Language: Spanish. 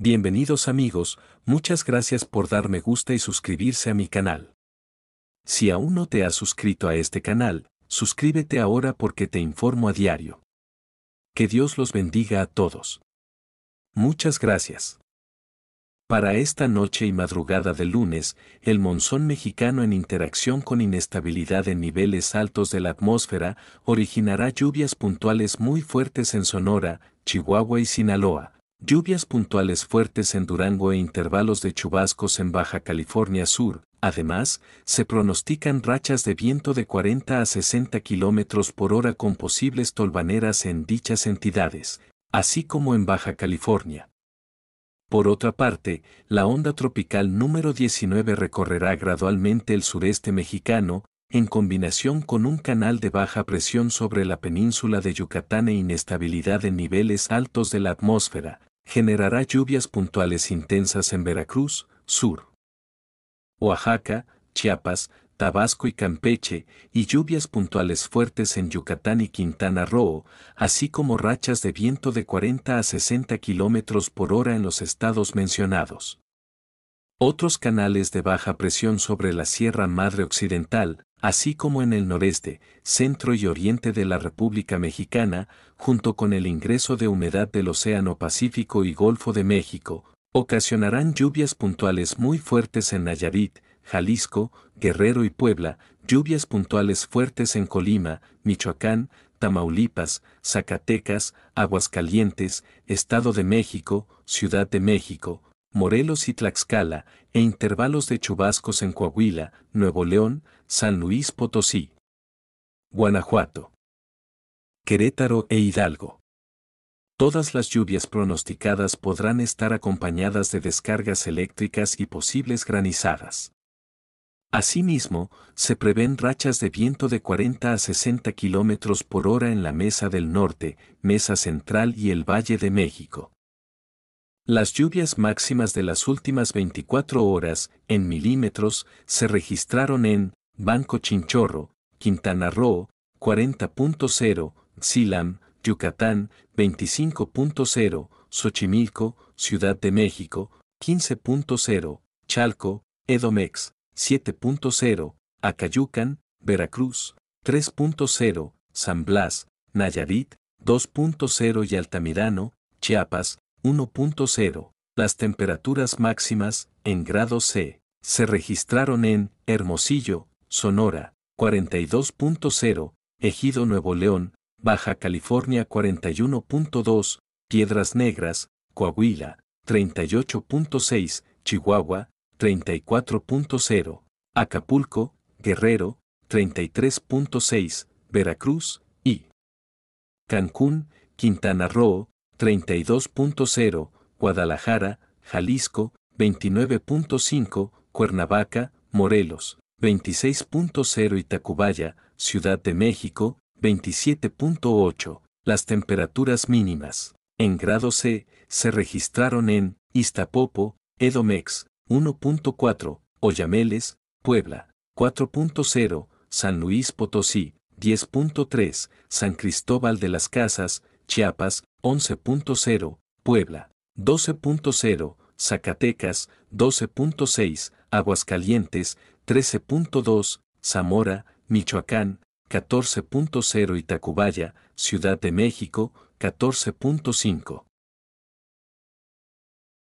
Bienvenidos amigos, muchas gracias por darme gusta y suscribirse a mi canal. Si aún no te has suscrito a este canal, suscríbete ahora porque te informo a diario. Que Dios los bendiga a todos. Muchas gracias. Para esta noche y madrugada de lunes, el monzón mexicano en interacción con inestabilidad en niveles altos de la atmósfera originará lluvias puntuales muy fuertes en Sonora, Chihuahua y Sinaloa, Lluvias puntuales fuertes en Durango e intervalos de chubascos en Baja California Sur. Además, se pronostican rachas de viento de 40 a 60 kilómetros por hora con posibles tolvaneras en dichas entidades, así como en Baja California. Por otra parte, la onda tropical número 19 recorrerá gradualmente el sureste mexicano, en combinación con un canal de baja presión sobre la península de Yucatán e inestabilidad en niveles altos de la atmósfera, generará lluvias puntuales intensas en Veracruz, Sur, Oaxaca, Chiapas, Tabasco y Campeche, y lluvias puntuales fuertes en Yucatán y Quintana Roo, así como rachas de viento de 40 a 60 kilómetros por hora en los estados mencionados. Otros canales de baja presión sobre la Sierra Madre Occidental, así como en el noreste, centro y oriente de la República Mexicana, junto con el ingreso de humedad del Océano Pacífico y Golfo de México, ocasionarán lluvias puntuales muy fuertes en Nayarit, Jalisco, Guerrero y Puebla, lluvias puntuales fuertes en Colima, Michoacán, Tamaulipas, Zacatecas, Aguascalientes, Estado de México, Ciudad de México, Morelos y Tlaxcala, e intervalos de chubascos en Coahuila, Nuevo León, San Luis Potosí, Guanajuato, Querétaro e Hidalgo. Todas las lluvias pronosticadas podrán estar acompañadas de descargas eléctricas y posibles granizadas. Asimismo, se prevén rachas de viento de 40 a 60 km por hora en la Mesa del Norte, Mesa Central y el Valle de México. Las lluvias máximas de las últimas 24 horas, en milímetros, se registraron en Banco Chinchorro, Quintana Roo, 40.0, Silam, Yucatán, 25.0, Xochimilco, Ciudad de México, 15.0, Chalco, Edomex, 7.0, Acayucan, Veracruz, 3.0, San Blas, Nayarit, 2.0 y Altamirano, Chiapas, 1.0. Las temperaturas máximas, en grado C, se registraron en Hermosillo, Sonora, 42.0, Ejido Nuevo León, Baja California 41.2, Piedras Negras, Coahuila, 38.6, Chihuahua, 34.0, Acapulco, Guerrero, 33.6, Veracruz y Cancún, Quintana Roo, 32.0, Guadalajara, Jalisco, 29.5, Cuernavaca, Morelos, 26.0 y Ciudad de México, 27.8. Las temperaturas mínimas, en grado C, se registraron en Iztapopo, Edomex, 1.4, Oyameles, Puebla, 4.0, San Luis Potosí, 10.3, San Cristóbal de las Casas, Chiapas, 11.0, Puebla, 12.0, Zacatecas, 12.6, Aguascalientes, 13.2, Zamora, Michoacán, 14.0 y Tacubaya, Ciudad de México, 14.5.